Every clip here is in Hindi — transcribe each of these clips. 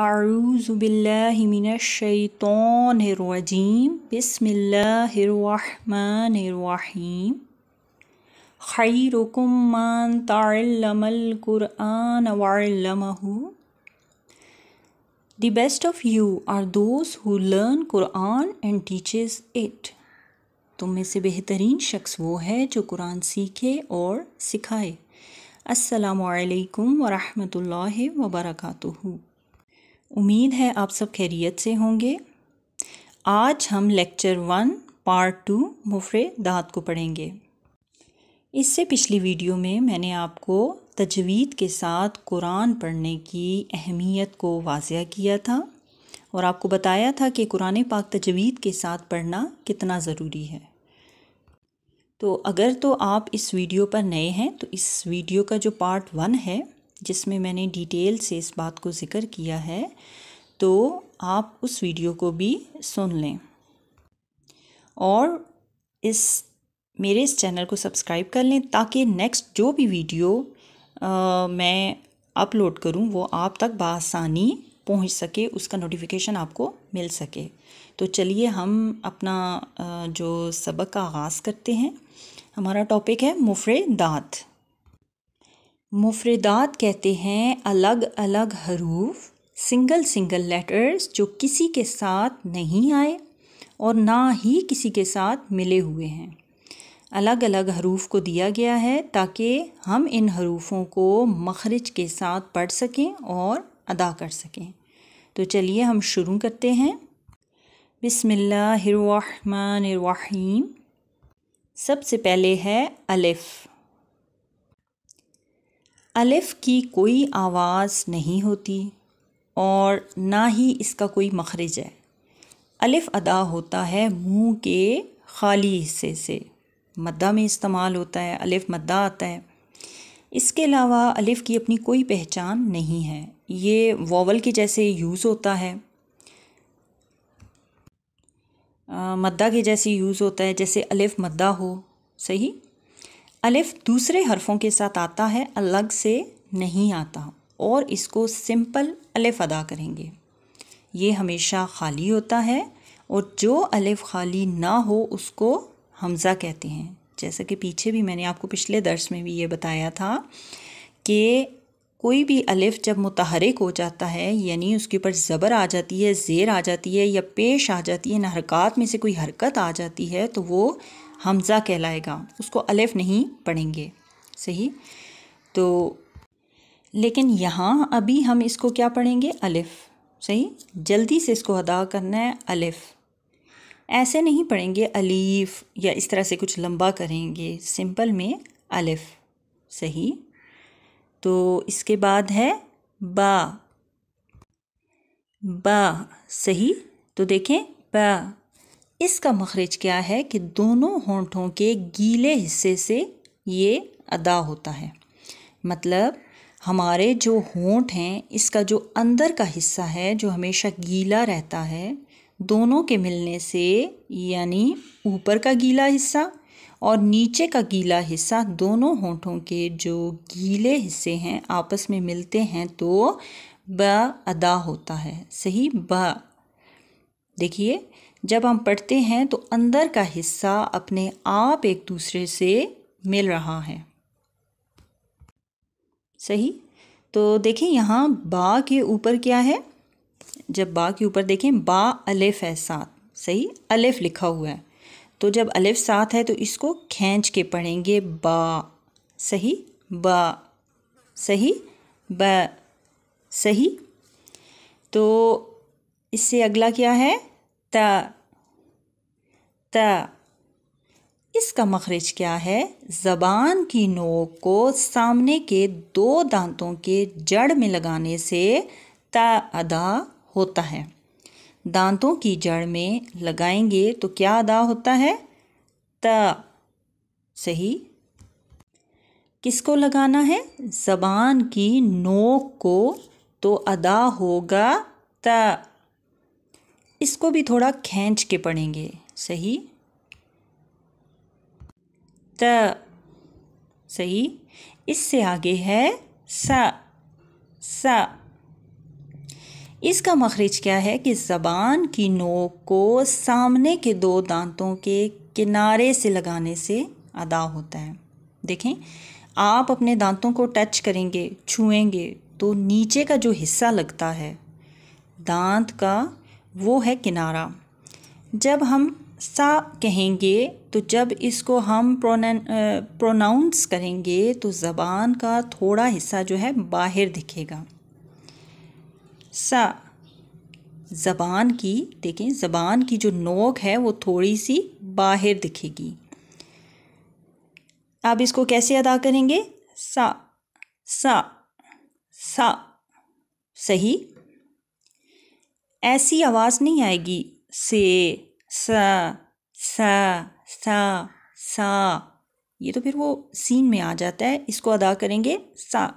आरूज़बिल्लिमिनशैतौनरजीम बसमिल्लरिम खैरुकुमान तारमल कुरान वालमहू the best of you are those who learn Quran and teaches it तुम में से बेहतरीन शख्स वो है जो कुरान सीखे और सिखाए अस्सलाम वालेकुम वरहमतुल्लाहि वबरकातुहू उम्मीद है आप सब खैरियत से होंगे आज हम लेक्चर वन पार्ट टू मुफरे दात को पढ़ेंगे इससे पिछली वीडियो में मैंने आपको तजवीद के साथ कुरान पढ़ने की अहमियत को वाजह किया था और आपको बताया था कि कुरान पाक तजवीद के साथ पढ़ना कितना ज़रूरी है तो अगर तो आप इस वीडियो पर नए हैं तो इस वीडियो का जो पार्ट वन है जिसमें मैंने डिटेल से इस बात को ज़िक्र किया है तो आप उस वीडियो को भी सुन लें और इस मेरे इस चैनल को सब्सक्राइब कर लें ताकि नेक्स्ट जो भी वीडियो आ, मैं अपलोड करूं वो आप तक बसानी पहुंच सके उसका नोटिफिकेशन आपको मिल सके तो चलिए हम अपना आ, जो सबक का आगाज़ करते हैं हमारा टॉपिक है मुफरे दांत मुफरदात कहते हैं अलग अलग हरूफ सिंगल सिंगल लेटर्स जो किसी के साथ नहीं आए और ना ही किसी के साथ मिले हुए हैं अलग अलग हरूफ को दिया गया है ताकि हम इन हरूफों को मखरज के साथ पढ़ सकें और अदा कर सकें तो चलिए हम शुरू करते हैं बिसमिल्लाम सबसे पहले है अलिफ़ अलिफ़ की कोई आवाज़ नहीं होती और ना ही इसका कोई मखरज है अलिफ़ अदा होता है मुंह के खाली हिस्से से मद्दा में इस्तेमाल होता है अलिफ़ मद्दा आता है इसके अलावा अलिफ़ की अपनी कोई पहचान नहीं है ये वॉवल के जैसे यूज़ होता है मद्दा के जैसे यूज़ होता है जैसे अलिफ़ मद्दा हो सही अलिफ दूसरे हरफों के साथ आता है अलग से नहीं आता और इसको सिंपल अलिफ अदा करेंगे ये हमेशा खाली होता है और जो अलिफ खाली ना हो उसको हमज़ा कहते हैं जैसा कि पीछे भी मैंने आपको पिछले दर्स में भी ये बताया था कि कोई भी अलिफ जब मुतहरक हो जाता है यानी उसके ऊपर ज़बर आ जाती है ज़ेर आ जाती है या पेश आ जाती है न हरकत में से कोई हरकत आ जाती है तो वो हमज़ा कहलाएगा उसको अलेफ़ नहीं पढ़ेंगे सही तो लेकिन यहाँ अभी हम इसको क्या पढ़ेंगे अलिफ़ सही जल्दी से इसको अदा करना है अलिफ़ ऐसे नहीं पढ़ेंगे अलीफ़ या इस तरह से कुछ लंबा करेंगे सिंपल में अलिफ़ सही तो इसके बाद है बा बा सही तो देखें बा इसका मखरज क्या है कि दोनों होंठों के गीले हिस्से से ये अदा होता है मतलब हमारे जो होंठ हैं इसका जो अंदर का हिस्सा है जो हमेशा गीला रहता है दोनों के मिलने से यानी ऊपर का गीला हिस्सा और नीचे का गीला हिस्सा दोनों होंठों के जो गीले हिस्से हैं आपस में मिलते हैं तो ब अदा होता है सही ब देखिए जब हम पढ़ते हैं तो अंदर का हिस्सा अपने आप एक दूसरे से मिल रहा है सही तो देखें यहाँ बा के ऊपर क्या है जब बा के ऊपर देखें बा अलिफ है साथ सही अलिफ लिखा हुआ है तो जब अलिफ साथ है तो इसको खींच के पढ़ेंगे बा सही बा सही ब सही तो इससे अगला क्या है त त इसका मखरज क्या है ज़बान की नोक को सामने के दो दांतों के जड़ में लगाने से त अदा होता है दांतों की जड़ में लगाएंगे तो क्या अदा होता है त सही किसको लगाना है ज़बान की नोक को तो अदा होगा त इसको भी थोड़ा खींच के पढ़ेंगे सही त सही इससे आगे है स स इसका मखरज क्या है कि ज़बान की नोक को सामने के दो दांतों के किनारे से लगाने से अदा होता है देखें आप अपने दांतों को टच करेंगे छुएंगे तो नीचे का जो हिस्सा लगता है दांत का वो है किनारा जब हम सा कहेंगे तो जब इसको हम प्रोन प्रोनाउंस करेंगे तो ज़बान का थोड़ा हिस्सा जो है बाहर दिखेगा सा ज़बान की देखें ज़बान की जो नोक है वो थोड़ी सी बाहर दिखेगी आप इसको कैसे अदा करेंगे सा सा सा सही ऐसी आवाज़ नहीं आएगी से सा स स सा ये तो फिर वो सीन में आ जाता है इसको अदा करेंगे सा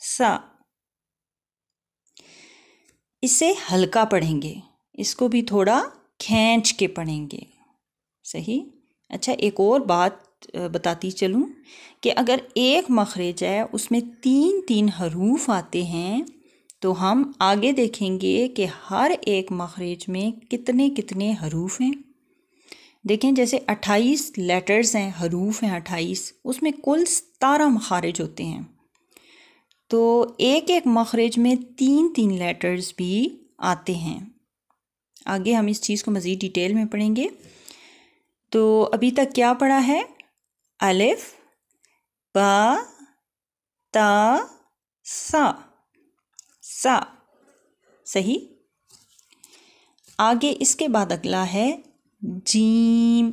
सा इसे हल्का पढ़ेंगे इसको भी थोड़ा खींच के पढ़ेंगे सही अच्छा एक और बात बताती चलूँ कि अगर एक मखरेज है उसमें तीन तीन हरूफ आते हैं तो हम आगे देखेंगे कि हर एक मखरेज में कितने कितने हरूफ हैं देखें जैसे अट्ठाईस लेटर्स हैं हरूफ हैं 28 उसमें कुल सतारह मखारज होते हैं तो एक एक मखरेज में तीन तीन लेटर्स भी आते हैं आगे हम इस चीज़ को मज़ीद डिटेल में पढ़ेंगे तो अभी तक क्या पढ़ा है अलिफ बा ता सा सा सही आगे इसके बाद अगला है जीम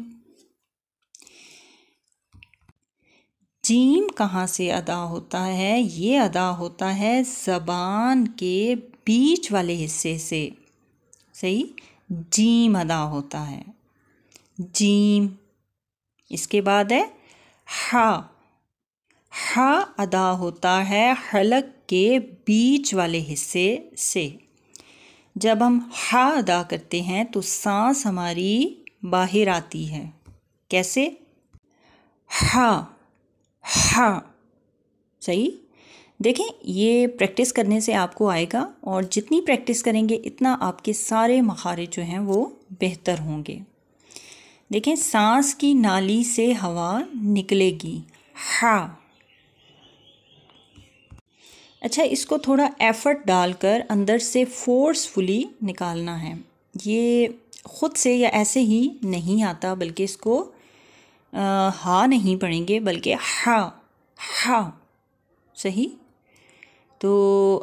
जीम कहाँ से अदा होता है ये अदा होता है ज़बान के बीच वाले हिस्से से सही जीम अदा होता है जीम इसके बाद है हा हा अदा होता है हलक के बीच वाले हिस्से से जब हम हा अदा करते हैं तो सांस हमारी बाहर आती है कैसे हा हा सही देखें ये प्रैक्टिस करने से आपको आएगा और जितनी प्रैक्टिस करेंगे इतना आपके सारे मखारे जो हैं वो बेहतर होंगे देखें सांस की नाली से हवा निकलेगी हा अच्छा इसको थोड़ा एफ़र्ट डालकर अंदर से फोर्सफुली निकालना है ये ख़ुद से या ऐसे ही नहीं आता बल्कि इसको आ, हा नहीं पढ़ेंगे बल्कि हा हा सही तो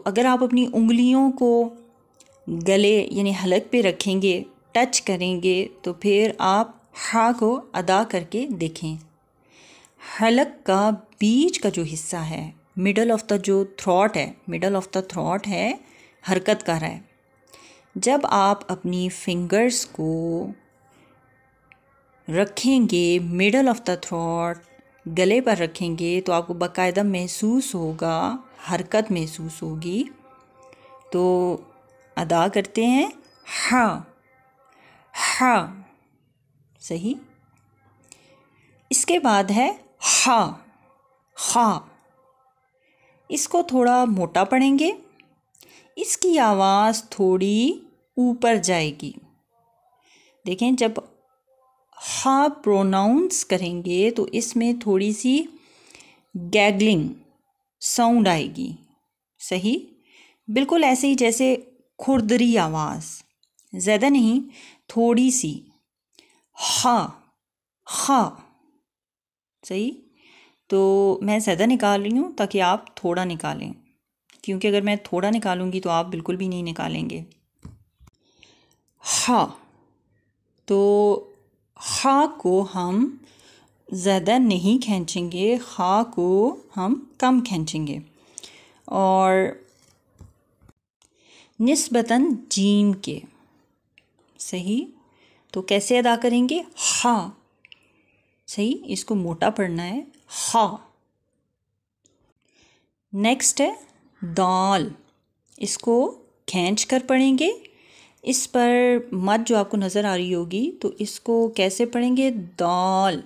अगर आप अपनी उंगलियों को गले यानी हलक पे रखेंगे टच करेंगे तो फिर आप हा को अदा करके देखें हलक का बीच का जो हिस्सा है मिडल ऑफ द जो थ्रॉट है मिडल ऑफ द थ्रॉट है हरकत कर रहा है जब आप अपनी फिंगर्स को रखेंगे मिडल ऑफ द थ्रॉट गले पर रखेंगे तो आपको बाकायदा महसूस होगा हरकत महसूस होगी तो अदा करते हैं हा हा सही इसके बाद है हा हा इसको थोड़ा मोटा पढ़ेंगे इसकी आवाज़ थोड़ी ऊपर जाएगी देखें जब हा प्रोनाउंस करेंगे तो इसमें थोड़ी सी गैगलिंग साउंड आएगी सही बिल्कुल ऐसे ही जैसे खुरदरी आवाज़ ज़्यादा नहीं थोड़ी सी हा हा सही तो मैं ज़्यादा निकाल रही हूँ ताकि आप थोड़ा निकालें क्योंकि अगर मैं थोड़ा निकालूंगी तो आप बिल्कुल भी नहीं निकालेंगे हा तो हा को हम ज़्यादा नहीं खींचेंगे हा को हम कम खींचेंगे और नस्बता जीम के सही तो कैसे अदा करेंगे हा सही इसको मोटा पढ़ना है हा नेक्स्ट है दाल इसको खींच कर पढ़ेंगे इस पर मत जो आपको नज़र आ रही होगी तो इसको कैसे पढ़ेंगे दाल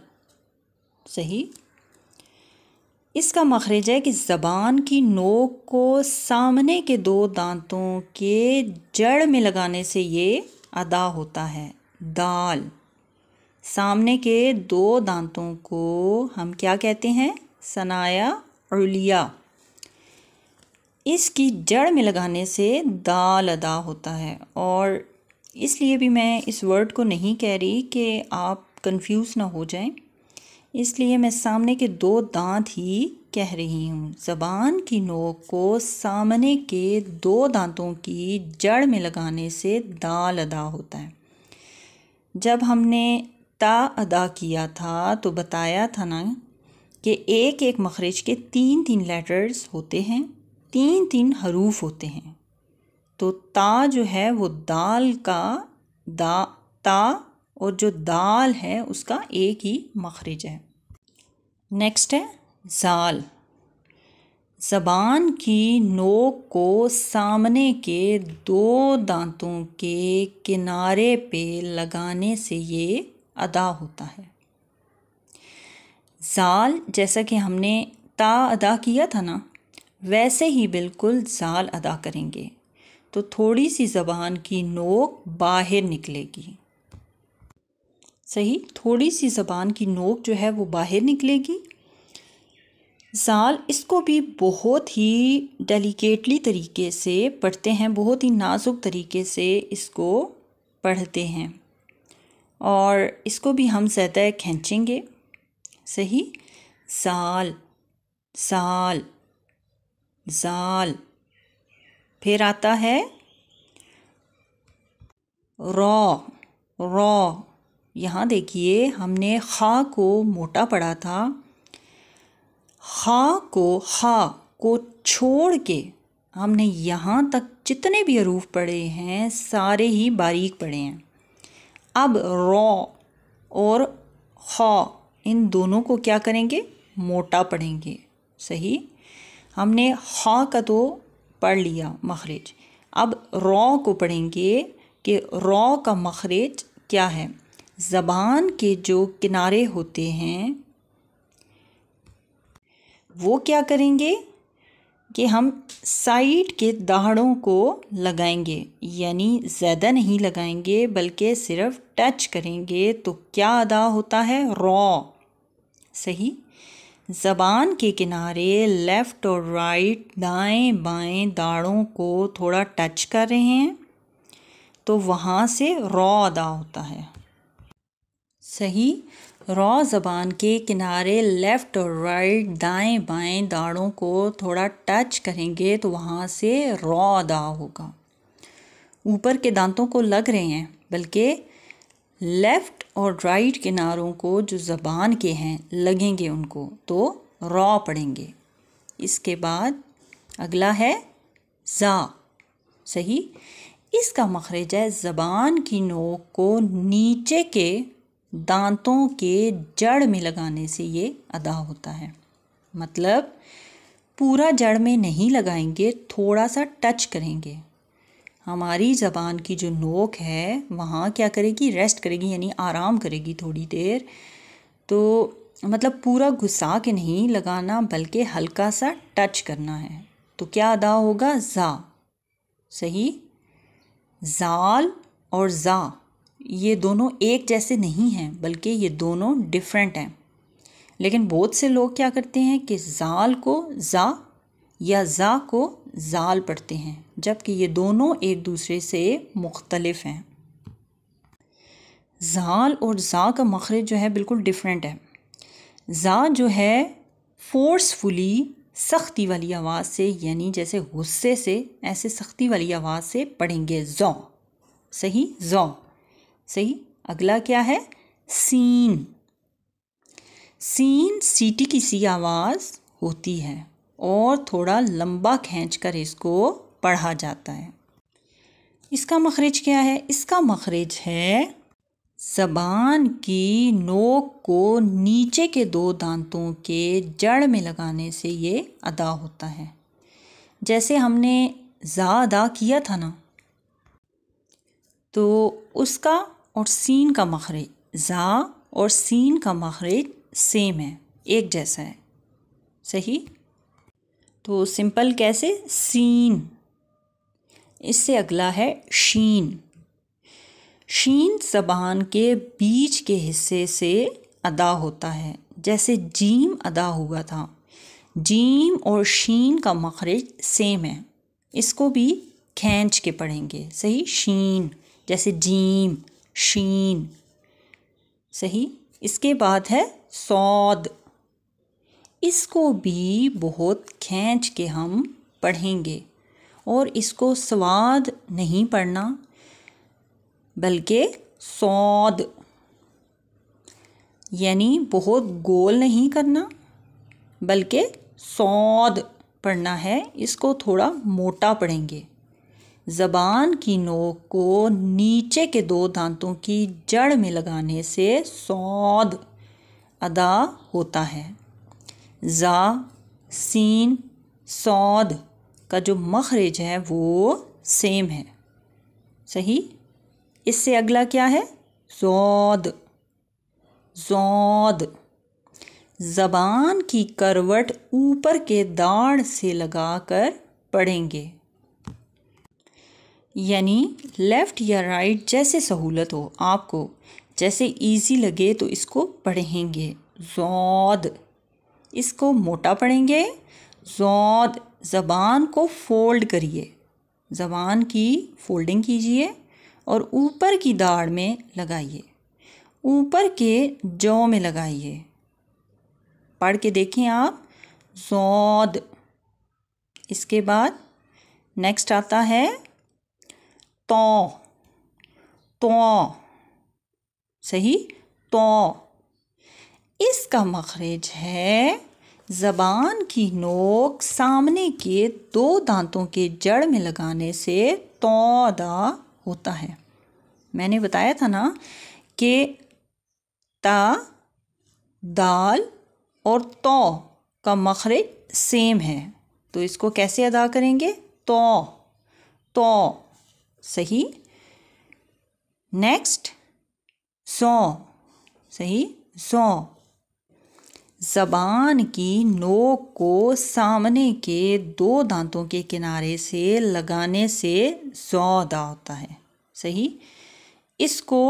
सही इसका मखरज है कि ज़बान की नोक को सामने के दो दांतों के जड़ में लगाने से ये अदा होता है दाल सामने के दो दांतों को हम क्या कहते हैं सनाया उलिया इसकी जड़ में लगाने से दाल अदा होता है और इसलिए भी मैं इस वर्ड को नहीं कह रही कि आप कंफ्यूज ना हो जाएं इसलिए मैं सामने के दो दांत ही कह रही हूँ ज़बान की नोक को सामने के दो दांतों की जड़ में लगाने से दाल अदा होता है जब हमने सिक्का अदा किया था तो बताया था ना कि एक एक मखरज के तीन तीन लेटर्स होते हैं तीन तीन हरूफ होते हैं तो ता जो है वो दाल का दा ता और जो दाल है उसका एक ही मखरज है नेक्स्ट है जाल जबान की नोक को सामने के दो दांतों के किनारे पे लगाने से ये अदा होता है ज़ाल जैसा कि हमने ता अदा किया था ना वैसे ही बिल्कुल ज़ाल अदा करेंगे तो थोड़ी सी ज़बान की नोक बाहर निकलेगी सही थोड़ी सी ज़बान की नोक जो है वो बाहर निकलेगी ज़ाल इसको भी बहुत ही डेलिकेटली तरीके से पढ़ते हैं बहुत ही नाजुक तरीके से इसको पढ़ते हैं और इसको भी हम सतह खींचेंगे सही साल साल साल फिर आता है रॉ रॉ यहाँ देखिए हमने खा को मोटा पढ़ा था खा को खा को छोड़ के हमने यहाँ तक जितने भी अरूफ पढ़े हैं सारे ही बारीक पढ़े हैं अब रॉ और हॉ इन दोनों को क्या करेंगे मोटा पढ़ेंगे सही हमने खा का तो पढ़ लिया मखरेज अब रॉ को पढ़ेंगे कि रॉ का मखरेज क्या है ज़बान के जो किनारे होते हैं वो क्या करेंगे कि हम साइड के दाढ़ों को लगाएंगे यानी ज़्यादा नहीं लगाएंगे बल्कि सिर्फ टच करेंगे तो क्या अदा होता है रॉ सही ज़बान के किनारे लेफ़्ट और राइट दाएं बाएं दाड़ों को थोड़ा टच कर रहे हैं तो वहाँ से रॉ अदा होता है सही रॉ ज़बान के किनारे लेफ़्ट और राइट दाएं बाएं दाढ़ों को थोड़ा टच करेंगे तो वहाँ से रॉ अदा होगा ऊपर के दांतों को लग रहे हैं बल्कि लेफ़्ट और राइट किनारों को जो ज़बान के हैं लगेंगे उनको तो रॉ पड़ेंगे इसके बाद अगला है ज़ा सही इसका मखरज है ज़बान की नोक को नीचे के दांतों के जड़ में लगाने से ये अदा होता है मतलब पूरा जड़ में नहीं लगाएंगे थोड़ा सा टच करेंगे हमारी ज़बान की जो नोक है वहाँ क्या करेगी रेस्ट करेगी यानी आराम करेगी थोड़ी देर तो मतलब पूरा घुसा के नहीं लगाना बल्कि हल्का सा टच करना है तो क्या अदा होगा ज़ा सही जाल और ज़ा ये दोनों एक जैसे नहीं हैं बल्कि ये दोनों डिफरेंट हैं लेकिन बहुत से लोग क्या करते हैं कि जाल को जा या ज़ा को जाल पढ़ते हैं जबकि ये दोनों एक दूसरे से मुख्तलफ हैं जाल और ज़ा का मखरज जो है बिल्कुल डिफरेंट है ज़ा जो है फोर्सफुली सख्ती वाली आवाज़ से यानी जैसे गुस्से से ऐसे सख्ती वाली आवाज़ से पढ़ेंगे ज़ो सही ज़ो सही अगला क्या है सीन सीन सीटी की सी आवाज़ होती है और थोड़ा लंबा खींच कर इसको पढ़ा जाता है इसका मखरज क्या है इसका मखरज है जबान की नोक को नीचे के दो दांतों के जड़ में लगाने से ये अदा होता है जैसे हमने ज़ा अदा किया था ना तो उसका और सीन का मखरज ज़ा और सीन का मखरज सेम है एक जैसा है सही तो सिंपल कैसे सीन इससे अगला है शीन शीन जबान के बीच के हिस्से से अदा होता है जैसे जीम अदा हुआ था जीम और शीन का मखरज सेम है इसको भी खींच के पढ़ेंगे सही शीन जैसे जीम शीन सही इसके बाद है सौद इसको भी बहुत खींच के हम पढ़ेंगे और इसको स्वाद नहीं पढ़ना बल्कि सौद यानी बहुत गोल नहीं करना बल्कि सौद पढ़ना है इसको थोड़ा मोटा पढ़ेंगे ज़बान की नोक को नीचे के दो दांतों की जड़ में लगाने से सौद अदा होता है ज़ा सीन सौद का जो मखरेज है वो सेम है सही इससे अगला क्या है सौद जौद ज़बान की करवट ऊपर के दाढ़ से लगाकर पढ़ेंगे यानी लेफ़्ट या राइट जैसे सहूलत हो आपको जैसे इजी लगे तो इसको पढ़ेंगे जौद इसको मोटा पढ़ेंगे जौद ज़बान को फोल्ड करिए ज़बान की फोल्डिंग कीजिए और ऊपर की दाढ़ में लगाइए ऊपर के जौ में लगाइए पढ़ के देखें आप जौद इसके बाद नेक्स्ट आता है तो तो सही तो इसका मखरज है ज़बान की नोक सामने के दो दांतों के जड़ में लगाने से अदा होता है मैंने बताया था ना कि ता दाल और तो का मखरज सेम है तो इसको कैसे अदा करेंगे तो तो सही नेक्स्ट सौ सही सौ जबान की नोक को सामने के दो दांतों के किनारे से लगाने से सौदा होता है सही इसको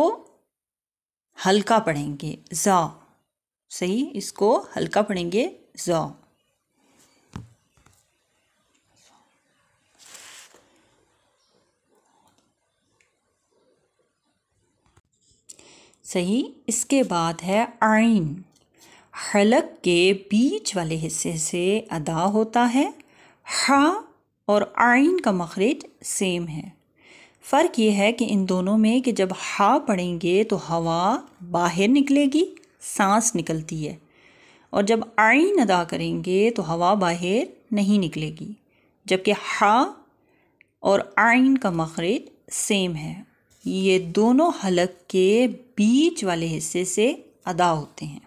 हल्का पढ़ेंगे ज़ा सही इसको हल्का पढ़ेंगे ज़ा सही इसके बाद है आइन हलक के बीच वाले हिस्से से अदा होता है हा और आइन का मखरज सेम है फ़र्क ये है कि इन दोनों में कि जब हा पढ़ेंगे तो हवा बाहर निकलेगी सांस निकलती है और जब आइन अदा करेंगे तो हवा बाहर नहीं निकलेगी जबकि हा और आइन का मखरज सेम है ये दोनों हलक के बीच वाले हिस्से से अदा होते हैं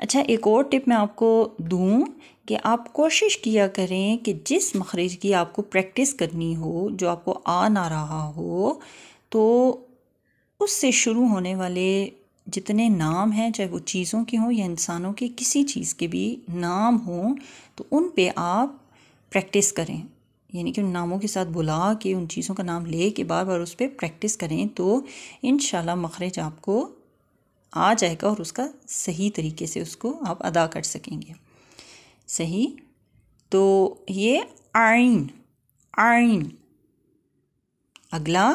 अच्छा एक और टिप मैं आपको दूँ कि आप कोशिश किया करें कि जिस मखरज की आपको प्रैक्टिस करनी हो जो आपको आ ना रहा हो तो उससे शुरू होने वाले जितने नाम हैं चाहे वो चीज़ों के हों या इंसानों के किसी चीज़ के भी नाम हों तो उन पे आप प्रैक्टिस करें यानी कि उन नामों के साथ बुला के उन चीज़ों का नाम ले के बार बार उस पर प्रैक्टिस करें तो इन मखरज आपको आ जाएगा और उसका सही तरीके से उसको आप अदा कर सकेंगे सही तो ये आइन आइन अगला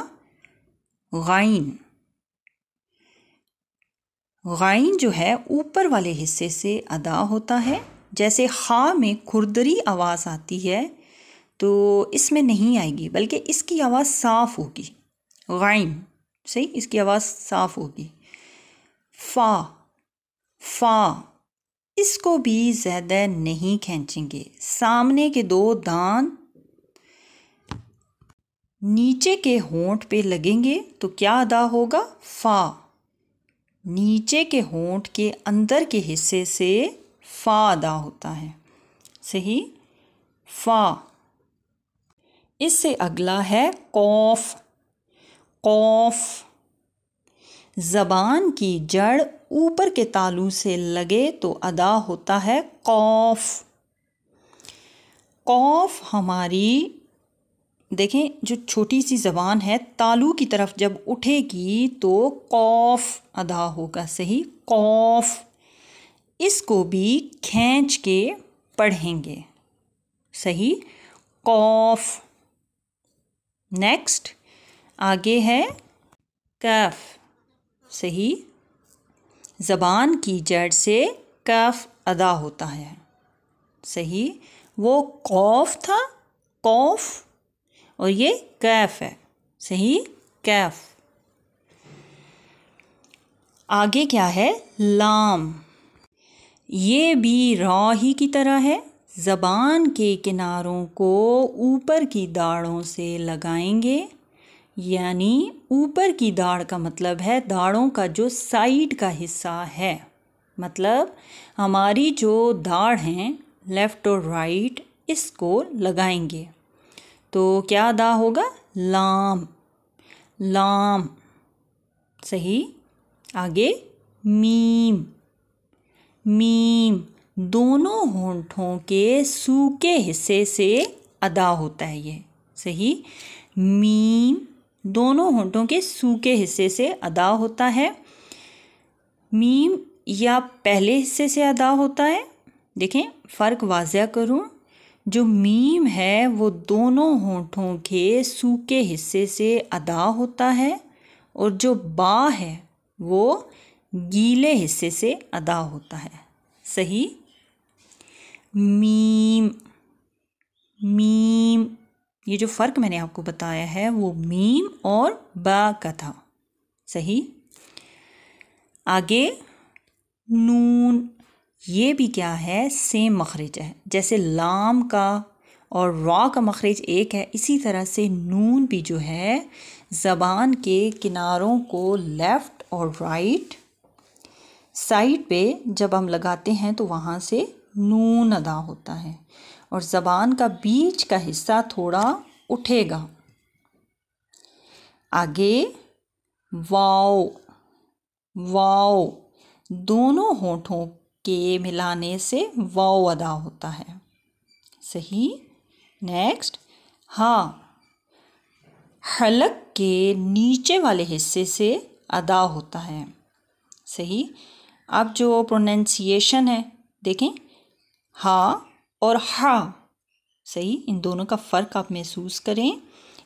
गाइन गाइन जो है ऊपर वाले हिस्से से अदा होता है जैसे खा में खुरदरी आवाज़ आती है तो इसमें नहीं आएगी बल्कि इसकी आवाज़ साफ़ होगी गाइन सही इसकी आवाज़ साफ़ होगी फ़ा फ़ा इसको भी ज़्यादा नहीं खींचेंगे सामने के दो दांत नीचे के होंठ पे लगेंगे तो क्या अदा होगा फ़ा नीचे के होंठ के अंदर के हिस्से से फ़ा अदा होता है सही फ़ा इससे अगला है कौफ कौफ ज़बान की जड़ ऊपर के तालू से लगे तो अदा होता है कौफ कौफ हमारी देखें जो छोटी सी ज़बान है तालू की तरफ जब उठेगी तो कौफ अदा होगा सही कौफ इसको भी खींच के पढ़ेंगे सही कौफ नेक्स्ट आगे है कफ सही ज़बान की जड़ से कफ अदा होता है सही वो कौफ था कौफ और ये कैफ है सही कैफ आगे क्या है लाम ये भी रॉ ही की तरह है ज़बान के किनारों को ऊपर की दाढ़ों से लगाएंगे यानी ऊपर की दाढ़ का मतलब है दाढ़ों का जो साइड का हिस्सा है मतलब हमारी जो दाढ़ हैं लेफ़्ट और राइट इसको लगाएंगे तो क्या दा होगा लाम लाम सही आगे मीम मीम दोनों होंठों के सूखे हिस्से से अदा होता है ये सही मीम दोनों होंठों के सूखे हिस्से से अदा होता है मीम या पहले हिस्से से अदा होता है देखें फ़र्क वाजिया करूं जो मीम है वो दोनों होंठों के सूखे हिस्से से अदा होता है और जो बा है वो गीले हिस्से से अदा होता है सही मीम मीम ये जो फ़र्क मैंने आपको बताया है वो मीम और बा का था सही आगे नून ये भी क्या है सेम मखरज है जैसे लाम का और रॉ का मखरज एक है इसी तरह से नून भी जो है ज़बान के किनारों को लेफ़्ट और राइट साइड पे जब हम लगाते हैं तो वहाँ से नून अदा होता है और ज़बान का बीच का हिस्सा थोड़ा उठेगा आगे वाओ वाओ दोनों होठों के मिलाने से वाओ अदा होता है सही नेक्स्ट हाँ हलक के नीचे वाले हिस्से से अदा होता है सही अब जो प्रोनंसिएशन है देखें हा और हा सही इन दोनों का फ़र्क आप महसूस करें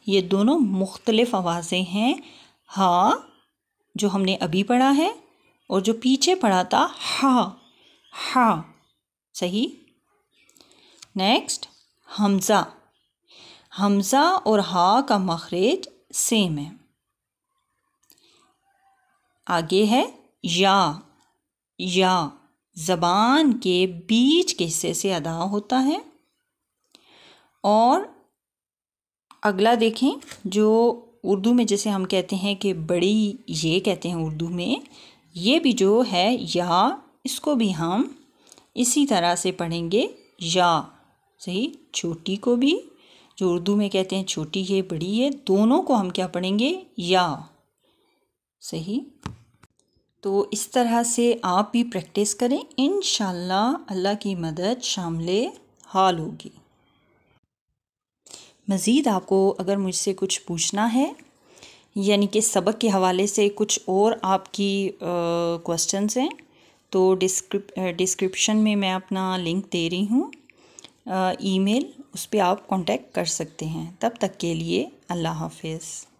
ये दोनों मुख्तलिफ आवाज़ें हैं हा जो हमने अभी पढ़ा है और जो पीछे पढ़ा था हा हा सही नेक्स्ट हमज़ा हमज़ा और हा का मखरेज सेम है आगे है या या ज़बान के बीच के हिस्से से अदा होता है और अगला देखें जो उर्दू में जैसे हम कहते हैं कि बड़ी ये कहते हैं उर्दू में ये भी जो है या इसको भी हम इसी तरह से पढ़ेंगे या सही छोटी को भी जो उर्दू में कहते हैं छोटी है बड़ी है दोनों को हम क्या पढ़ेंगे या सही तो इस तरह से आप भी प्रैक्टिस करें इन अल्लाह की मदद शामले हाल होगी मज़ीद आपको अगर मुझसे कुछ पूछना है यानी कि सबक के हवाले से कुछ और आपकी क्वेश्चंस हैं तो डिस्क्रिप डिस्क्रिप्शन में मैं अपना लिंक दे रही हूँ ईमेल उस पर आप कांटेक्ट कर सकते हैं तब तक के लिए अल्लाह हाफिज़